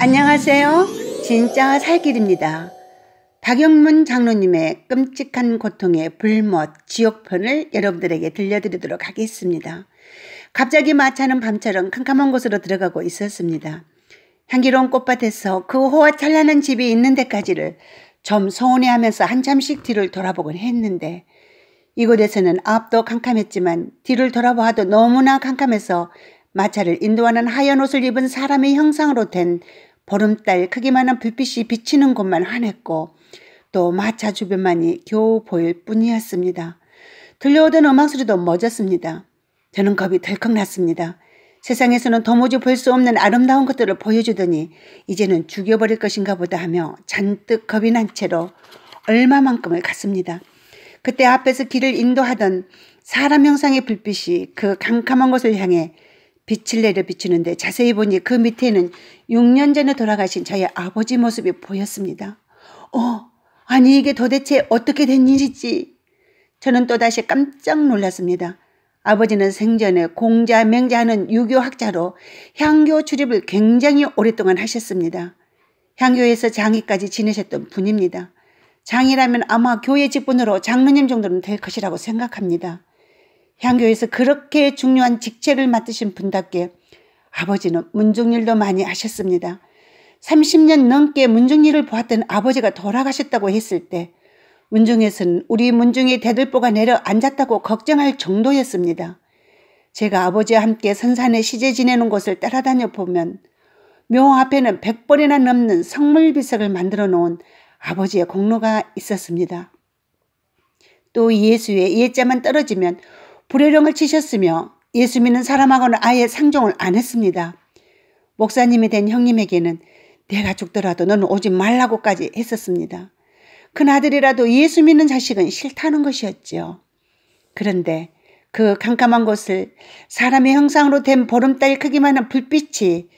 안녕하세요. 진짜 살길입니다. 박영문 장로님의 끔찍한 고통의 불못 지옥편을 여러분들에게 들려드리도록 하겠습니다. 갑자기 마차는 밤처럼 캄캄한 곳으로 들어가고 있었습니다. 향기로운 꽃밭에서 그 호화 찬란한 집이 있는 데까지를 좀 서운해하면서 한참씩 뒤를 돌아보곤 했는데 이곳에서는 앞도 캄캄했지만 뒤를 돌아보아도 너무나 캄캄해서 마차를 인도하는 하얀 옷을 입은 사람의 형상으로 된 보름달 크기만한 불빛이 비치는 곳만 환했고 또 마차 주변만이 겨우 보일 뿐이었습니다. 들려오던 음악 소리도 멎었습니다. 저는 겁이 덜컥 났습니다. 세상에서는 도무지 볼 수 없는 아름다운 것들을 보여주더니 이제는 죽여버릴 것인가 보다 하며 잔뜩 겁이 난 채로 얼마만큼을 갔습니다. 그때 앞에서 길을 인도하던 사람 형상의 불빛이 그 캄캄한 곳을 향해 빛을 내려 비추는데 자세히 보니 그 밑에는 6년 전에 돌아가신 저의 아버지 모습이 보였습니다. 어, 아니 이게 도대체 어떻게 된 일이지? 저는 또다시 깜짝 놀랐습니다. 아버지는 생전에 공자, 맹자하는 유교학자로 향교 출입을 굉장히 오랫동안 하셨습니다. 향교에서 장의까지 지내셨던 분입니다. 장이라면 아마 교회 직분으로 장로님 정도는 될 것이라고 생각합니다. 향교에서 그렇게 중요한 직책을 맡으신 분답게 아버지는 문중일도 많이 하셨습니다. 30년 넘게 문중일을 보았던 아버지가 돌아가셨다고 했을 때 문중에서는 우리 문중이 대들보가 내려 앉았다고 걱정할 정도였습니다. 제가 아버지와 함께 선산에 시제 지내는 곳을 따라다녀 보면 묘 앞에는 100벌이나 넘는 성물비석을 만들어 놓은 아버지의 공로가 있었습니다. 또 예수의 예자만 떨어지면 불효령을 치셨으며 예수 믿는 사람하고는 아예 상종을 안 했습니다. 목사님이 된 형님에게는 내가 죽더라도 너는 오지 말라고까지 했었습니다. 큰아들이라도 예수 믿는 자식은 싫다는 것이었지요. 그런데 그 캄캄한 곳을 사람의 형상으로 된 보름달 크기만한 불빛이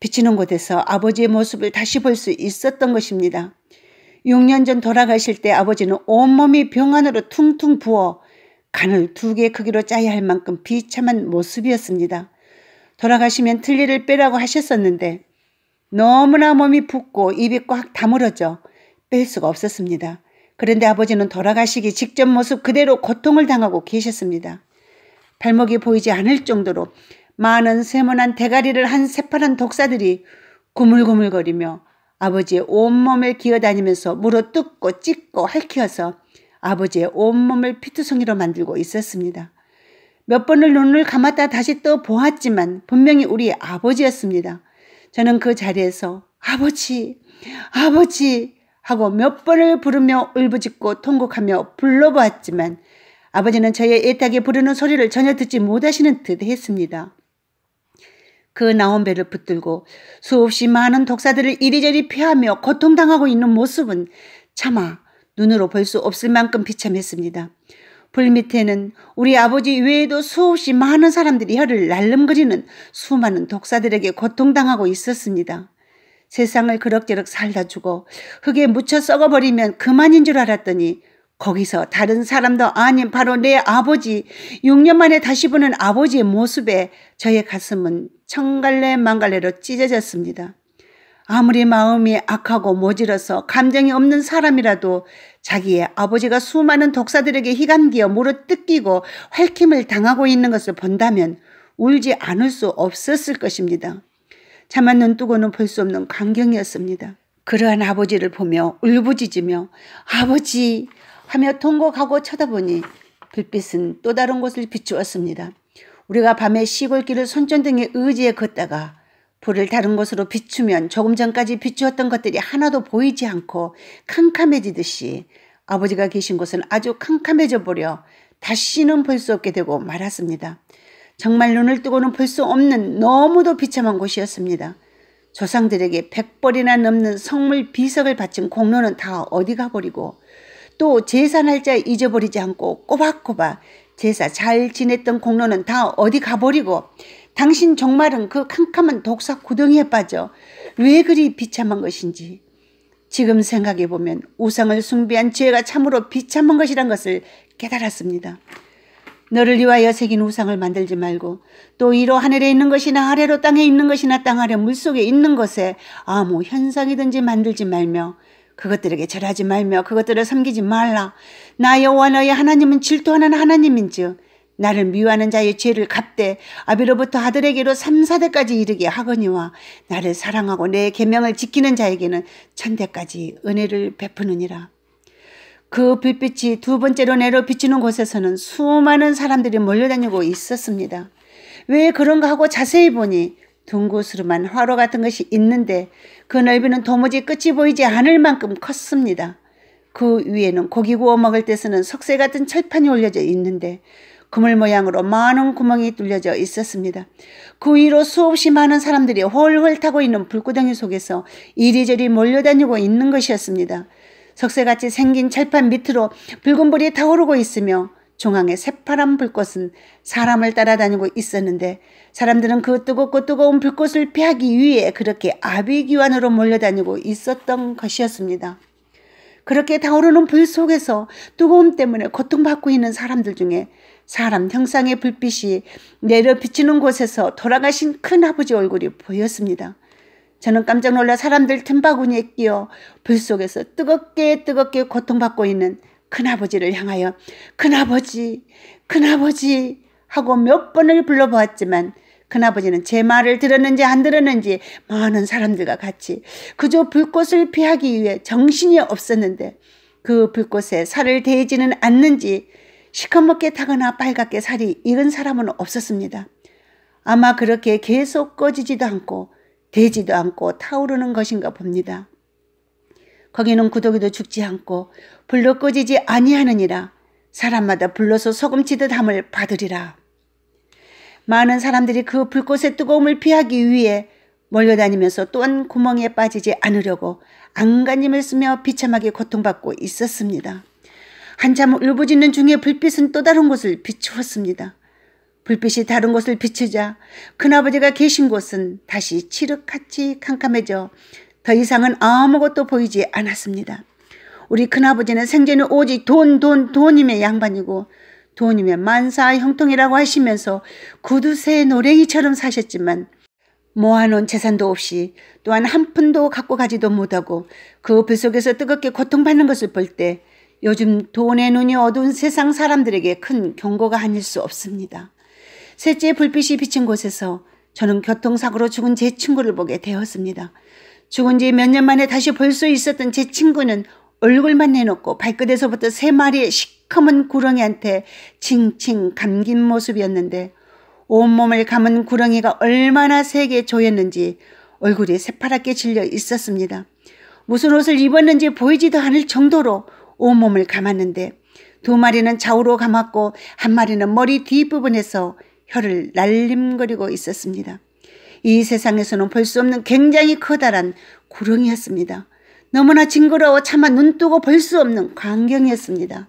비치는 곳에서 아버지의 모습을 다시 볼 수 있었던 것입니다. 6년 전 돌아가실 때 아버지는 온몸이 병 안으로 퉁퉁 부어 간을 두 개 크기로 짜야 할 만큼 비참한 모습이었습니다. 돌아가시면 틀니를 빼라고 하셨었는데 너무나 몸이 붓고 입이 꽉 다물어져 뺄 수가 없었습니다. 그런데 아버지는 돌아가시기 직전 모습 그대로 고통을 당하고 계셨습니다. 발목이 보이지 않을 정도로 많은 세모난 대가리를 한 새파란 독사들이 구물구물거리며 아버지의 온몸을 기어다니면서 물어 뜯고 찢고 핥히어서 아버지의 온몸을 피투성이로 만들고 있었습니다. 몇 번을 눈을 감았다 다시 떠 보았지만 분명히 우리 아버지였습니다. 저는 그 자리에서 아버지, 아버지 하고 몇 번을 부르며 울부짖고 통곡하며 불러보았지만 아버지는 저의 애타게 부르는 소리를 전혀 듣지 못하시는 듯 했습니다. 그 나온 배를 붙들고 수없이 많은 독사들을 이리저리 피하며 고통당하고 있는 모습은 차마 눈으로 볼 수 없을 만큼 비참했습니다. 불 밑에는 우리 아버지 외에도 수없이 많은 사람들이 혀를 날름거리는 수많은 독사들에게 고통당하고 있었습니다. 세상을 그럭저럭 살다 주고 흙에 묻혀 썩어버리면 그만인 줄 알았더니 거기서 다른 사람도 아닌 바로 내 아버지 6년 만에 다시 보는 아버지의 모습에 저의 가슴은 청갈래 망갈래로 찢어졌습니다. 아무리 마음이 악하고 모질어서 감정이 없는 사람이라도 자기의 아버지가 수많은 독사들에게 희감기어 물어 뜯기고 헐킴을 당하고 있는 것을 본다면 울지 않을 수 없었을 것입니다. 차마 눈뜨고는 볼 수 없는 광경이었습니다. 그러한 아버지를 보며 울부짖으며 아버지 하며 통곡하고 쳐다보니 불빛은 또 다른 곳을 비추었습니다. 우리가 밤에 시골길을 손전등에 의지에 걷다가 불을 다른 곳으로 비추면 조금 전까지 비추었던 것들이 하나도 보이지 않고 캄캄해지듯이 아버지가 계신 곳은 아주 캄캄해져 버려 다시는 볼 수 없게 되고 말았습니다. 정말 눈을 뜨고는 볼 수 없는 너무도 비참한 곳이었습니다. 조상들에게 백벌이나 넘는 성물 비석을 바친 공로는 다 어디 가버리고 또 제사 날짜 잊어버리지 않고 꼬박꼬박 제사 잘 지냈던 공로는 다 어디 가버리고 당신 정말은그 캄캄한 독사 구덩이에 빠져 왜 그리 비참한 것인지 지금 생각해 보면 우상을 숭배한 죄가 참으로 비참한 것이란 것을 깨달았습니다. 너를 위하여 새긴 우상을 만들지 말고 또 이로 하늘에 있는 것이나 아래로 땅에 있는 것이나 땅 아래 물속에 있는 것에 아무 현상이든지 만들지 말며 그것들에게 절하지 말며 그것들을 섬기지 말라. 나 여호와 너의 하나님은 질투하는 하나님인즉 나를 미워하는 자의 죄를 갚되 아비로부터 아들에게로 삼사대까지 이르게 하거니와 나를 사랑하고 내 계명을 지키는 자에게는 천대까지 은혜를 베푸느니라. 그 불빛이 두 번째로 내려 비치는 곳에서는 수많은 사람들이 몰려다니고 있었습니다. 왜 그런가 하고 자세히 보니 둥그스름한 화로 같은 것이 있는데 그 넓이는 도무지 끝이 보이지 않을 만큼 컸습니다. 그 위에는 고기 구워 먹을 때 쓰는 석쇠 같은 철판이 올려져 있는데 그물 모양으로 많은 구멍이 뚫려져 있었습니다. 그 위로 수없이 많은 사람들이 훨훨 타고 있는 불구덩이 속에서 이리저리 몰려다니고 있는 것이었습니다. 석쇠같이 생긴 철판 밑으로 붉은 불이 타오르고 있으며 중앙에 새파란 불꽃은 사람을 따라다니고 있었는데 사람들은 그 뜨겁고 뜨거운 불꽃을 피하기 위해 그렇게 아비기환으로 몰려다니고 있었던 것이었습니다. 그렇게 타오르는 불 속에서 뜨거움 때문에 고통받고 있는 사람들 중에 사람 형상의 불빛이 내려 비치는 곳에서 돌아가신 큰아버지 얼굴이 보였습니다. 저는 깜짝 놀라 사람들 틈바구니에 끼어 불 속에서 뜨겁게 뜨겁게 고통받고 있는 큰아버지를 향하여 큰아버지 큰아버지 하고 몇 번을 불러보았지만 큰아버지는 제 말을 들었는지 안 들었는지 많은 사람들과 같이 그저 불꽃을 피하기 위해 정신이 없었는데 그 불꽃에 살을 대지는 않는지 시커멓게 타거나 빨갛게 살이 익은 사람은 없었습니다. 아마 그렇게 계속 꺼지지도 않고 되지도 않고 타오르는 것인가 봅니다. 거기는 구더기도 죽지 않고 불로 꺼지지 아니하느니라 사람마다 불로서 소금치듯 함을 받으리라. 많은 사람들이 그 불꽃의 뜨거움을 피하기 위해 몰려다니면서 또한 구멍에 빠지지 않으려고 안간힘을 쓰며 비참하게 고통받고 있었습니다. 한참 울부짖는 중에 불빛은 또 다른 곳을 비추었습니다. 불빛이 다른 곳을 비추자 큰아버지가 계신 곳은 다시 칠흑같이 캄캄해져 더 이상은 아무것도 보이지 않았습니다. 우리 큰아버지는 생전에 오직 돈, 돈, 돈이의 양반이고 돈이면 만사 형통이라고 하시면서 구두쇠 의 노랭이처럼 사셨지만 모아놓은 재산도 없이 또한 한 푼도 갖고 가지도 못하고 그 불 속에서 뜨겁게 고통받는 것을 볼때 요즘 돈의 눈이 어두운 세상 사람들에게 큰 경고가 아닐 수 없습니다. 셋째 불빛이 비친 곳에서 저는 교통사고로 죽은 제 친구를 보게 되었습니다. 죽은 지 몇 년 만에 다시 볼 수 있었던 제 친구는 얼굴만 내놓고 발끝에서부터 세 마리의 시커먼 구렁이한테 칭칭 감긴 모습이었는데 온몸을 감은 구렁이가 얼마나 세게 조였는지 얼굴이 새파랗게 질려 있었습니다. 무슨 옷을 입었는지 보이지도 않을 정도로 온몸을 감았는데 두 마리는 좌우로 감았고 한 마리는 머리 뒷부분에서 혀를 날림거리고 있었습니다. 이 세상에서는 볼 수 없는 굉장히 커다란 구렁이였습니다. 너무나 징그러워 차마 눈 뜨고 볼 수 없는 광경이었습니다.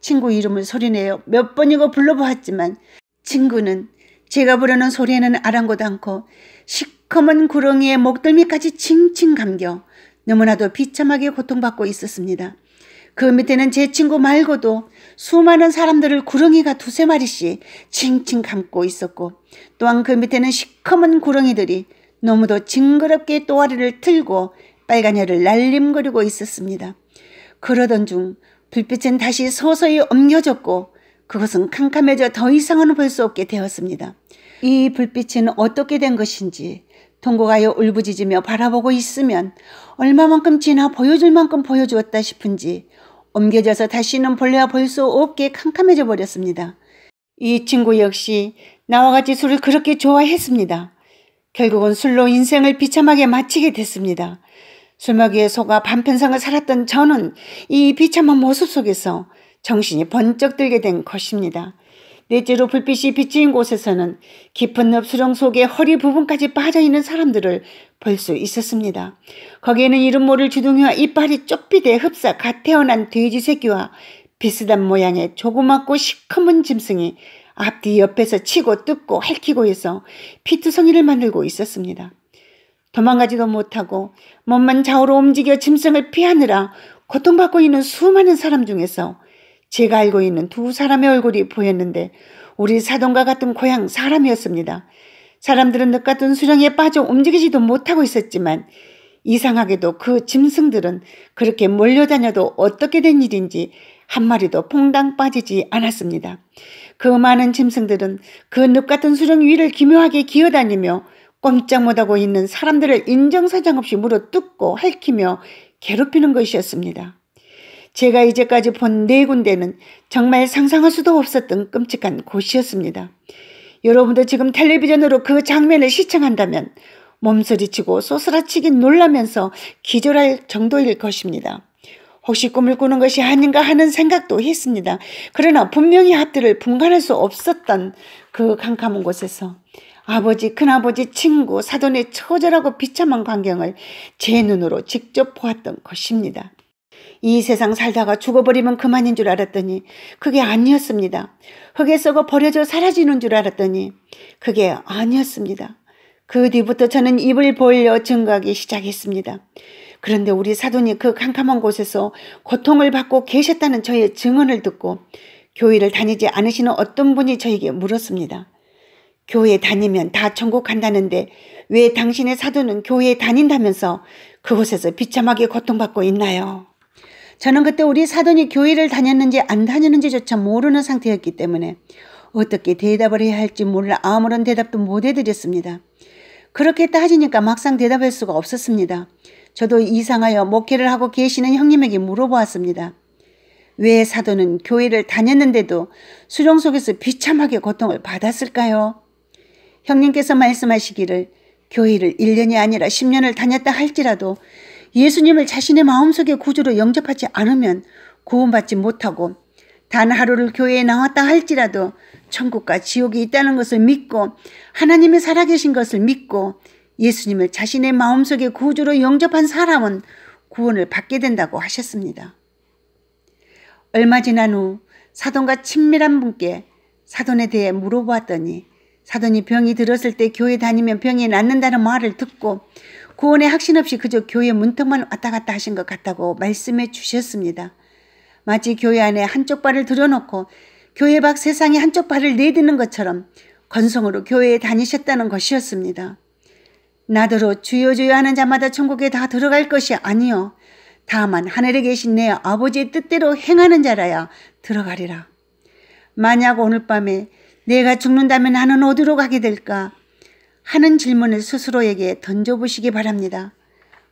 친구 이름을 소리내어 몇 번이고 불러보았지만 친구는 제가 부르는 소리에는 아랑곳 않고 시커먼 구렁이의 목덜미까지 칭칭 감겨 너무나도 비참하게 고통받고 있었습니다. 그 밑에는 제 친구 말고도 수많은 사람들을 구렁이가 두세 마리씩 칭칭 감고 있었고 또한 그 밑에는 시커먼 구렁이들이 너무도 징그럽게 또아리를 틀고 빨간 열을 날림거리고 있었습니다. 그러던 중 불빛은 다시 서서히 옮겨졌고 그것은 캄캄해져 더 이상은 볼 수 없게 되었습니다. 이 불빛은 어떻게 된 것인지 통곡하여 울부짖으며 바라보고 있으면 얼마만큼 지나 보여줄 만큼 보여주었다 싶은지 옮겨져서 다시는 볼래야 볼수 없게 캄캄해져 버렸습니다. 이 친구 역시 나와 같이 술을 그렇게 좋아했습니다. 결국은 술로 인생을 비참하게 마치게 됐습니다. 술먹이에 속아 반편성을 살았던 저는 이 비참한 모습 속에서 정신이 번쩍 들게 된 것입니다. 넷째로 불빛이 비친 곳에서는 깊은 엽수렁 속에 허리 부분까지 빠져있는 사람들을 볼 수 있었습니다. 거기에는 이름 모를 주둥이와 이빨이 쪽빛에 흡사 갓 태어난 돼지 새끼와 비슷한 모양의 조그맣고 시커먼 짐승이 앞뒤 옆에서 치고 뜯고 핥히고 해서 피투성이를 만들고 있었습니다. 도망가지도 못하고 몸만 좌우로 움직여 짐승을 피하느라 고통받고 있는 수많은 사람 중에서 제가 알고 있는 두 사람의 얼굴이 보였는데 우리 사돈과 같은 고향 사람이었습니다. 사람들은 늦 같은 수령에 빠져 움직이지도 못하고 있었지만 이상하게도 그 짐승들은 그렇게 몰려다녀도 어떻게 된 일인지 한 마리도 퐁당 빠지지 않았습니다. 그 많은 짐승들은 그늪 같은 수령 위를 기묘하게 기어다니며 꼼짝 못하고 있는 사람들을 인정사정 없이 물어 뜯고 핥히며 괴롭히는 것이었습니다. 제가 이제까지 본 네 군데는 정말 상상할 수도 없었던 끔찍한 곳이었습니다. 여러분도 지금 텔레비전으로 그 장면을 시청한다면 몸서리치고 쏘스라치기 놀라면서 기절할 정도일 것입니다. 혹시 꿈을 꾸는 것이 아닌가 하는 생각도 했습니다. 그러나 분명히 합들을 분간할 수 없었던 그 캄캄한 곳에서 아버지, 큰아버지, 친구, 사돈의 처절하고 비참한 광경을 제 눈으로 직접 보았던 것입니다. 이 세상 살다가 죽어버리면 그만인 줄 알았더니 그게 아니었습니다. 흙에 썩어 버려져 사라지는 줄 알았더니 그게 아니었습니다. 그 뒤부터 저는 입을 벌려 증가하기 시작했습니다. 그런데 우리 사돈이 그 캄캄한 곳에서 고통을 받고 계셨다는 저의 증언을 듣고 교회를 다니지 않으시는 어떤 분이 저에게 물었습니다. 교회 다니면 다 천국 간다는데 왜 당신의 사도는 교회에 다닌다면서 그곳에서 비참하게 고통받고 있나요? 저는 그때 우리 사돈이 교회를 다녔는지 안 다녔는지조차 모르는 상태였기 때문에 어떻게 대답을 해야 할지 몰라 아무런 대답도 못 해드렸습니다. 그렇게 따지니까 막상 대답할 수가 없었습니다. 저도 이상하여 목회를 하고 계시는 형님에게 물어보았습니다. 왜 사도는 교회를 다녔는데도 수종 속에서 비참하게 고통을 받았을까요? 형님께서 말씀하시기를 교회를 1년이 아니라 10년을 다녔다 할지라도 예수님을 자신의 마음속의 구주로 영접하지 않으면 구원받지 못하고 단 하루를 교회에 나왔다 할지라도 천국과 지옥이 있다는 것을 믿고 하나님의 살아계신 것을 믿고 예수님을 자신의 마음속의 구주로 영접한 사람은 구원을 받게 된다고 하셨습니다. 얼마 지난 후 사돈과 친밀한 분께 사돈에 대해 물어보았더니 사돈이 병이 들었을 때 교회 다니면 병이 낫는다는 말을 듣고 구원의 확신 없이 그저 교회 문턱만 왔다 갔다 하신 것 같다고 말씀해 주셨습니다. 마치 교회 안에 한쪽 발을 들여놓고 교회 밖 세상에 한쪽 발을 내딛는 것처럼 건성으로 교회에 다니셨다는 것이었습니다. 나더러 주여 주여 하는 자마다 천국에 다 들어갈 것이 아니요 다만 하늘에 계신 내 아버지의 뜻대로 행하는 자라야 들어가리라. 만약 오늘 밤에 내가 죽는다면 나는 어디로 가게 될까? 하는 질문을 스스로에게 던져보시기 바랍니다.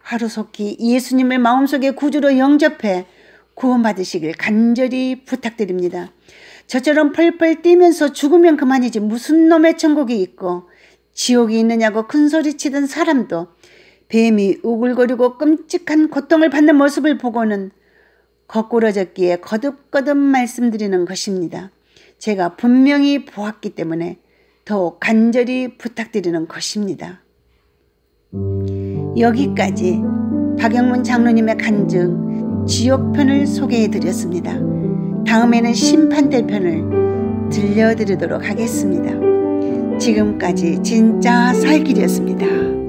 하루속히 예수님을 마음속에 구주로 영접해 구원받으시길 간절히 부탁드립니다. 저처럼 펄펄 뛰면서 죽으면 그만이지 무슨 놈의 천국이 있고 지옥이 있느냐고 큰소리치던 사람도 뱀이 우글거리고 끔찍한 고통을 받는 모습을 보고는 거꾸러졌기에 거듭거듭 말씀드리는 것입니다. 제가 분명히 보았기 때문에 더욱 간절히 부탁드리는 것입니다. 여기까지 박영문 장로님의 간증 지옥편을 소개해드렸습니다. 다음에는 심판대편을 들려드리도록 하겠습니다. 지금까지 진짜 살길이었습니다.